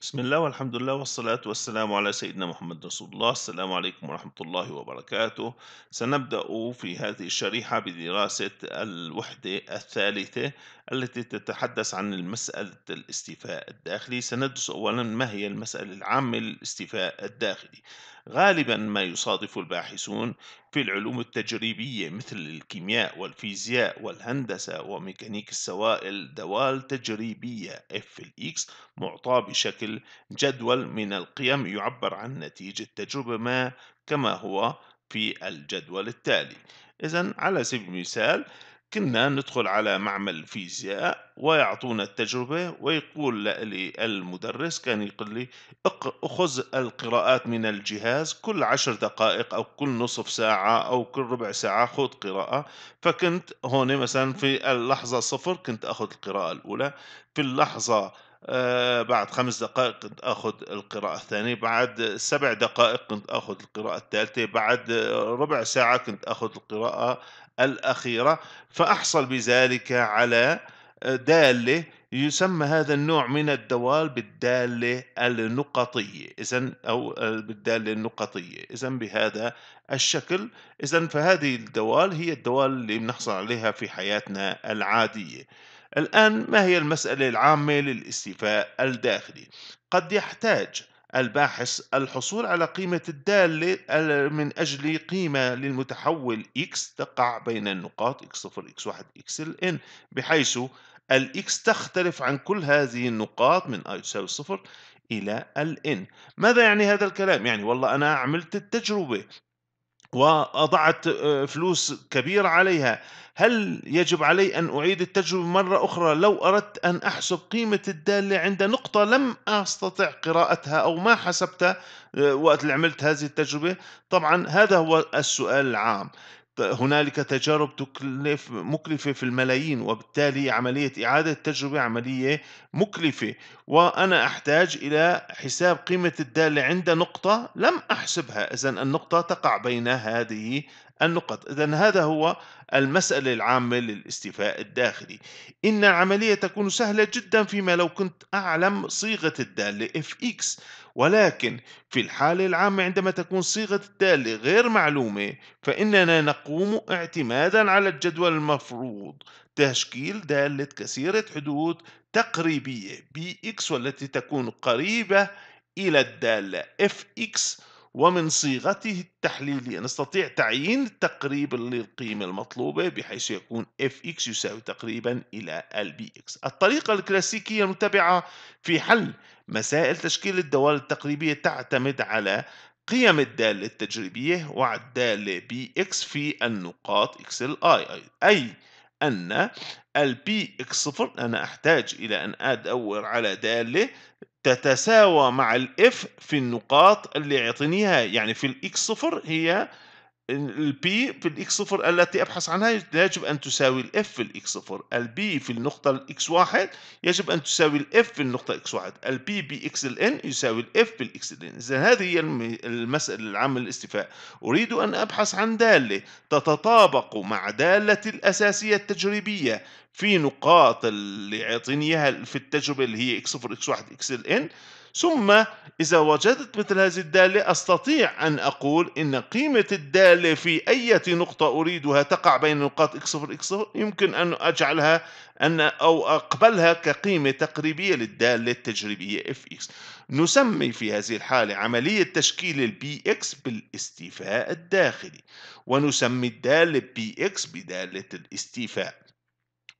بسم الله والحمد لله والصلاة والسلام على سيدنا محمد رسول الله السلام عليكم ورحمة الله وبركاته سنبدأ في هذه الشريحة بدراسة الوحدة الثالثة التي تتحدث عن مسألة الاستيفاء الداخلي سندرس أولا ما هي المسألة العامة للاستيفاء الداخلي غالبا ما يصادف الباحثون في العلوم التجريبية مثل الكيمياء والفيزياء والهندسة وميكانيك السوائل دوال تجريبية F X معطى بشكل جدول من القيم يعبر عن نتيجة تجربة ما كما هو في الجدول التالي إذا على سبيل المثال كنا ندخل على معمل فيزياء ويعطونا التجربة ويقول لي المدرس كان يقول لي أخذ القراءات من الجهاز كل عشر دقائق أو كل نصف ساعة أو كل ربع ساعة خذ قراءة فكنت هون مثلا في اللحظة صفر كنت أخذ القراءة الأولى في اللحظة آه، بعد خمس دقائق كنت اخذ القراءة الثانية بعد سبع دقائق كنت اخذ القراءة الثالثة بعد ربع ساعة كنت اخذ القراءة الأخيرة فأحصل بذلك على آه، دالة يسمى هذا النوع من الدوال بالدالة النقطية إذا أو آه، بالدالة النقطية إذا بهذا الشكل إذا فهذه الدوال هي الدوال اللي بنحصل عليها في حياتنا العادية الآن ما هي المسألة العامة للاستيفاء الداخلي؟ قد يحتاج الباحث الحصول على قيمة الدالة من أجل قيمة للمتحول x تقع بين النقاط x0 x1 xn بحيث x تختلف عن كل هذه النقاط من i يساوي صفر إلى ال n ماذا يعني هذا الكلام؟ يعني والله أنا عملت التجربة وأضعت آه، فلوس كبيرة عليها هل يجب علي أن أعيد التجربة مرة أخرى لو أردت أن أحسب قيمة الدالة عند نقطة لم أستطع قراءتها أو ما حسبتها آه، وقت اللي عملت هذه التجربة طبعا هذا هو السؤال العام هنالك تجارب تكلف مكلفة في الملايين وبالتالي عملية إعادة التجربة عملية مكلفة وأنا أحتاج إلى حساب قيمة الدالة عند نقطة لم أحسبها إذا النقطة تقع بين هذه النقط إذا هذا هو المسألة العامة للاستيفاء الداخلي إن العمليه تكون سهلة جدا فيما لو كنت أعلم صيغة الدالة fx ولكن في الحالة العامة عندما تكون صيغة الدالة غير معلومة فإننا نقوم اعتمادا على الجدول المفروض تشكيل دالة كثيرة حدود تقريبية bx والتي تكون قريبة إلى الدالة fx ومن صيغته التحليلية نستطيع تعيين تقريب للقيمة المطلوبة بحيث يكون fx يساوي تقريبا إلى lbx الطريقة الكلاسيكية المتبعة في حل مسائل تشكيل الدوال التقريبية تعتمد على قيم الدالة التجريبية والدالة bx في النقاط xli أي أن البي اكس صفر أنا أحتاج إلى أن أدور على دالة تتساوى مع الاف في النقاط اللي يعطينيها يعني في الاكس صفر هي البي في الاكس صفر التي ابحث عنها يجب ان تساوي الاف في الاكس صفر البي في النقطة الاكس واحد يجب ان تساوي الاف في النقطة اكس واحد البي بي اكس الان يساوي الاف بالاكس الان اذا هذه هي المسألة العامة للاستيفاء اريد ان ابحث عن دالة تتطابق مع دالة الاساسية التجريبية في نقاط اللي يعطيني اياها في التجربة اللي هي اكس صفر اكس واحد اكس الان ثم إذا وجدت مثل هذه الدالة أستطيع أن أقول إن قيمة الدالة في أي نقطة أريدها تقع بين نقاط x صفر x صفر يمكن أن أجعلها أن أو أقبلها كقيمة تقريبية للدالة التجريبية fx نسمي في هذه الحالة عملية تشكيل الـ اكس بالاستيفاء الداخلي ونسمي الدالة BX اكس بدالة الاستيفاء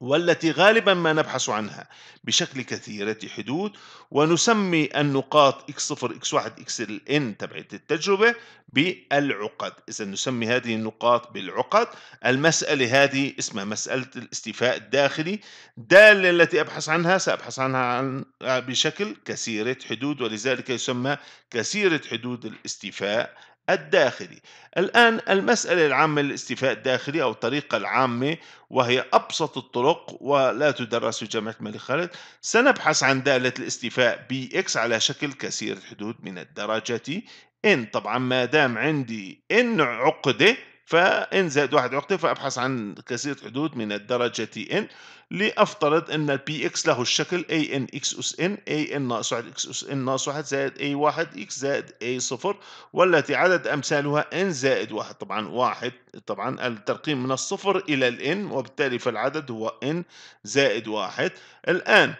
والتي غالبا ما نبحث عنها بشكل كثيرة حدود ونسمي النقاط x0 x1 xn تبعت التجربة بالعقد إذا نسمي هذه النقاط بالعقد المسألة هذه اسمها مسألة الاستيفاء الداخلي دالة التي أبحث عنها سأبحث عنها عن بشكل كثيرة حدود ولذلك يسمى كثيرة حدود الاستيفاء الداخلي الآن المسألة العامة للاستيفاء الداخلي أو الطريقة العامة وهي أبسط الطرق ولا تدرس في جامعة الملك خالد سنبحث عن دالة الاستيفاء بx على شكل كسير الحدود من الدرجة n طبعا ما دام عندي n عقدة فإن زائد واحد عقدة فأبحث عن كثير حدود من الدرجة تي إن لأفترض أن البي إكس له الشكل أي إن إكس أس إن أي إن ناقص واحد إكس أس إن ناقص واحد زائد أي واحد إكس زائد أي صفر والتي عدد أمثالها إن زائد واحد طبعا واحد طبعا الترقيم من الصفر إلى الإن وبالتالي فالعدد هو إن زائد واحد الآن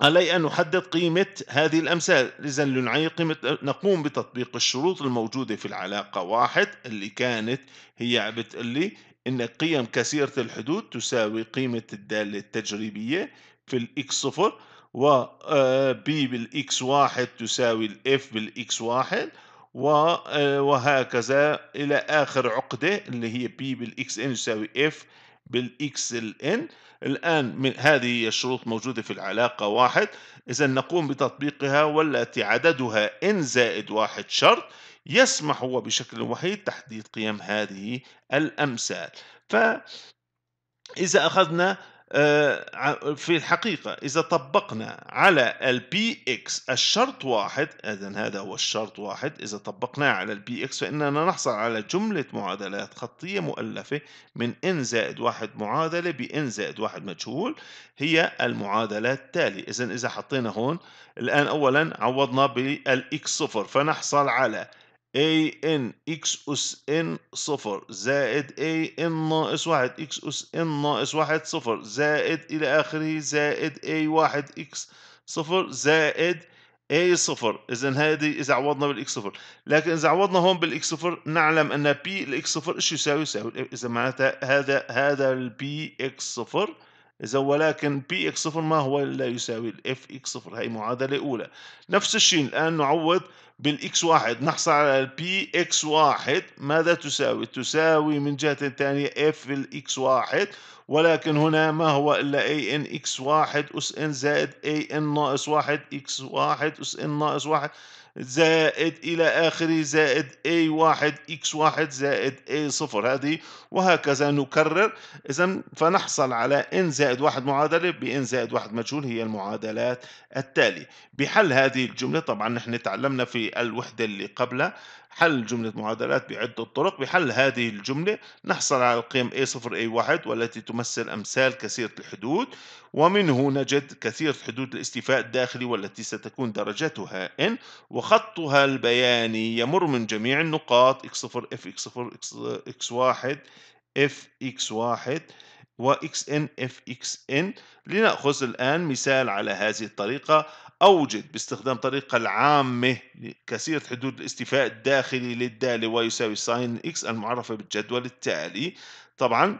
علي أن نحدد قيمة هذه الأمثال إذا لنعين قيمة نقوم بتطبيق الشروط الموجودة في العلاقة واحد اللي كانت هي بتقول لي إن قيم كثيرة الحدود تساوي قيمة الدالة التجريبية في الإكس صفر و B آه، بالإكس واحد تساوي الإف بالإكس واحد آه، وهكذا إلى آخر عقدة اللي هي B بالإكس إن تساوي إف بالاكس ال ان الآن من هذه الشروط موجودة في العلاقة واحد إذا نقوم بتطبيقها والتي عددها إن زائد واحد شرط يسمح هو بشكل وحيد تحديد قيم هذه الأمثال فإذا أخذنا آه، في الحقيقة إذا طبقنا على البي إكس الشرط واحد إذا هذا هو الشرط واحد إذا طبقناه على البي إكس فإننا نحصل على جملة معادلات خطية مؤلفة من إن زائد واحد معادلة بإن زائد واحد مجهول هي المعادلة التالية إذا إذا حطينا هون الآن أولا عوضنا بالإكس صفر فنحصل على اي ان اكس اس ان صفر زائد اي ان ناقص واحد اكس اس ان ناقص واحد صفر زائد الى اخره زائد اي واحد اكس صفر زائد اي صفر اذا هذه اذا عوضنا بالاكس صفر لكن اذا عوضنا هون بالاكس صفر نعلم ان بي الاكس صفر ايش يساوي يساوي اذا معناتها هذا هذا البي اكس صفر إذا ولكن بي إكس صفر ما هو لا يساوي الإف إكس صفر هي معادلة أولى نفس الشيء الآن نعوض بالإكس واحد نحصل على البي إكس واحد ماذا تساوي؟ تساوي من جهة ثانية إف الإكس واحد ولكن هنا ما هو إلا أي إن إكس واحد أس إن زائد أي إن ناقص واحد إكس واحد أس إن ناقص واحد زائد إلى آخره زائد a واحد x واحد زائد a صفر هذه وهكذا نكرر إذا فنحصل على n زائد زائد واحد معادلة بإن زائد واحد مجهول هي المعادلات التالية بحل هذه الجملة طبعا نحن تعلمنا في الوحدة اللي قبلها حل جملة معادلات بعدة طرق بحل هذه الجملة نحصل على القيم A0 A1 والتي تمثل أمثال كثيرة الحدود ومنه نجد كثيرة حدود الاستيفاء الداخلي والتي ستكون درجتها N وخطها البياني يمر من جميع النقاط X0 F X0 X1 F X1 وإكس إن إف لنأخذ الآن مثال على هذه الطريقة أوجد باستخدام طريقة العامة كثيرة حدود الاستيفاء الداخلي للدالة ويساوي ساين x المعرفة بالجدول التالي طبعا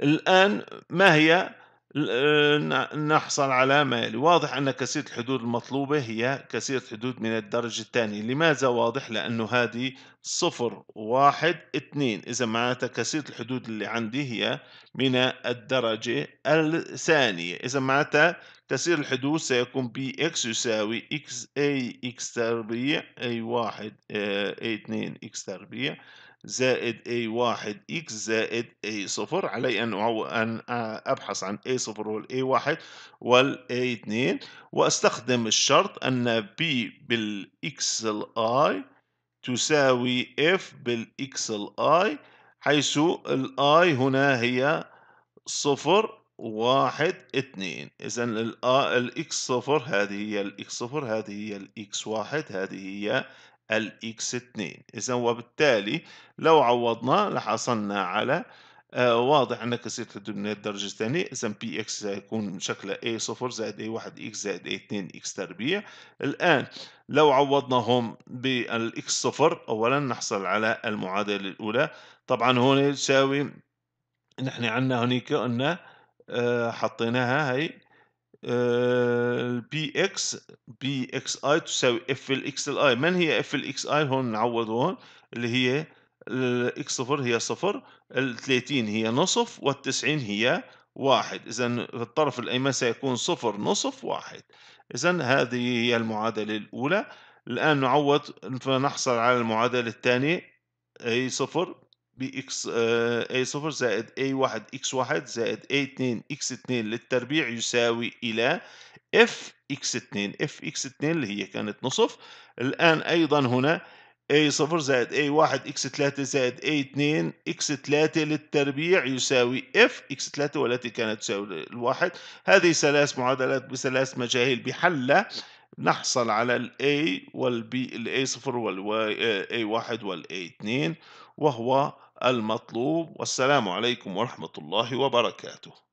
الآن ما هي آه، نحصل على ما يلي واضح أن كسيرة الحدود المطلوبة هي كسيرة حدود من الدرجة الثانية لماذا واضح لأنه هذه صفر واحد اثنين إذا معناتها كسيرة الحدود اللي عندي هي من الدرجة الثانية إذا معناتها كسير الحدود سيكون بي إكس يساوي إكس أي إكس تربيع أي واحد أي آه، اثنين إكس تربيع زائد A1 X زائد A0 علي أن أن أبحث عن A0 وال A1 وال A2 وأستخدم الشرط أن B بالإكسل I تساوي F بالإكسل I حيث الآي هنا هي صفر واحد اثنين إذا الإكس صفر هذه هي الإكس صفر هذه هي الإكس واحد هذه هي الإكس 2 إذا وبالتالي لو عوضنا لحصلنا على آه واضح انك كسرت الدومينات درجة ثانية اذا بي اكس سيكون شكله اي صفر زائد اي واحد اكس زائد اي اثنين اكس تربيع الان لو عوضناهم بالاكس صفر اولا نحصل على المعادلة الاولى طبعا هون تساوي نحن عندنا هنيك قلنا آه حطيناها هي آه، بي اكس بي اكس اي تساوي اف ال i من هي اف x اي هون نعوض هون اللي هي الاكس صفر هي صفر ال 30 هي نصف وال 90 هي واحد إذا الطرف الأيمن سيكون صفر نصف واحد إذا هذه هي المعادلة الأولى الآن نعوض فنحصل على المعادلة الثانية هي صفر بي اكس اي آه، صفر زائد اي واحد اكس واحد زائد اي اتنين اكس اتنين للتربيع يساوي الى اف اكس اتنين اف اكس اتنين اللي هي كانت نصف الان ايضا هنا اي صفر زائد اي واحد اكس تلاتة زائد اي اتنين اكس تلاتة للتربيع يساوي اف اكس تلاتة والتي كانت تساوي الواحد هذه ثلاث معادلات بثلاث مجاهيل بحلة نحصل على الاي والبي الاي صفر والاي آه، واحد والاي اتنين وهو المطلوب والسلام عليكم ورحمة الله وبركاته